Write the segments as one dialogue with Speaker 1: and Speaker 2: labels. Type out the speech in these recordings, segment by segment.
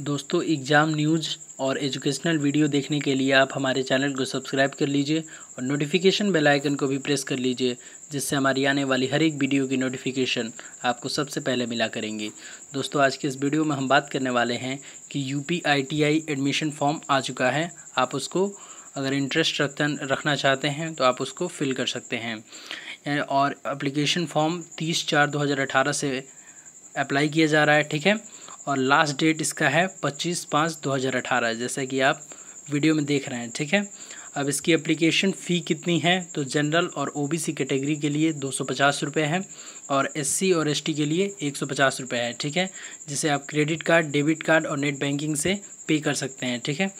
Speaker 1: दोस्तों exam news और educational video देखने के लिए आप हमारे चैनल को सब्सक्राइब कर लीजिए और नोटिफिकेशन बेल आइकन को भी प्रेस कर लीजिए जिससे हमारी आने वाली हर एक वीडियो की नोटिफिकेशन आपको सबसे पहले मिला करेंगी दोस्तों आज के इस वीडियो में हम बात करने वाले हैं कि यू पी एडमिशन फॉर्म आ चुका है आप उसको अगर इंटरेस्ट रखता रखना चाहते हैं तो आप उसको फिल कर सकते हैं और अप्लीकेशन फॉर्म तीस चार दो से अप्लाई किया जा रहा है ठीक है और लास्ट डेट इसका है पच्चीस पाँच दो हज़ार अठारह जैसा कि आप वीडियो में देख रहे हैं ठीक है अब इसकी एप्लीकेशन फ़ी कितनी है तो जनरल और ओबीसी कैटेगरी के लिए दो सौ पचास रुपये है और एससी और एसटी के लिए एक सौ पचास रुपये है ठीक है जिसे आप क्रेडिट कार्ड डेबिट कार्ड और नेट बैंकिंग से पे कर सकते हैं ठीक है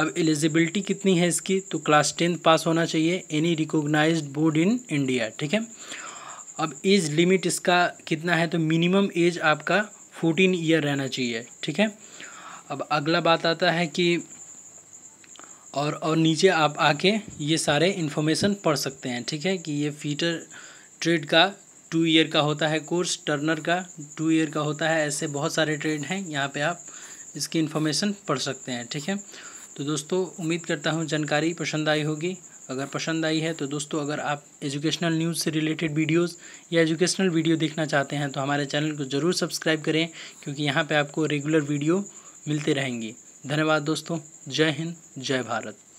Speaker 1: अब एलिजिबिलिटी कितनी है इसकी तो क्लास टेंथ पास होना चाहिए any recognise board in India ठीक है अब एज लिमिट इसका कितना है तो मिनिमम एज आपका फोर्टीन ईयर रहना चाहिए ठीक है अब अगला बात आता है कि और और नीचे आप आके ये सारे इन्फॉर्मेशन पढ़ सकते हैं ठीक है कि ये फीटर ट्रेड का टू ईयर का होता है कोर्स टर्नर का टू ईयर का होता है ऐसे बहुत सारे ट्रेड हैं यहाँ पे आप इसकी इन्फॉर्मेशन पढ़ सकते हैं ठीक है तो दोस्तों उम्मीद करता हूँ जानकारी पसंद आई होगी अगर पसंद आई है तो दोस्तों अगर आप एजुकेशनल न्यूज़ से रिलेटेड वीडियोस या एजुकेशनल वीडियो देखना चाहते हैं तो हमारे चैनल को ज़रूर सब्सक्राइब करें क्योंकि यहाँ पे आपको रेगुलर वीडियो मिलते रहेंगे धन्यवाद दोस्तों जय हिंद जय भारत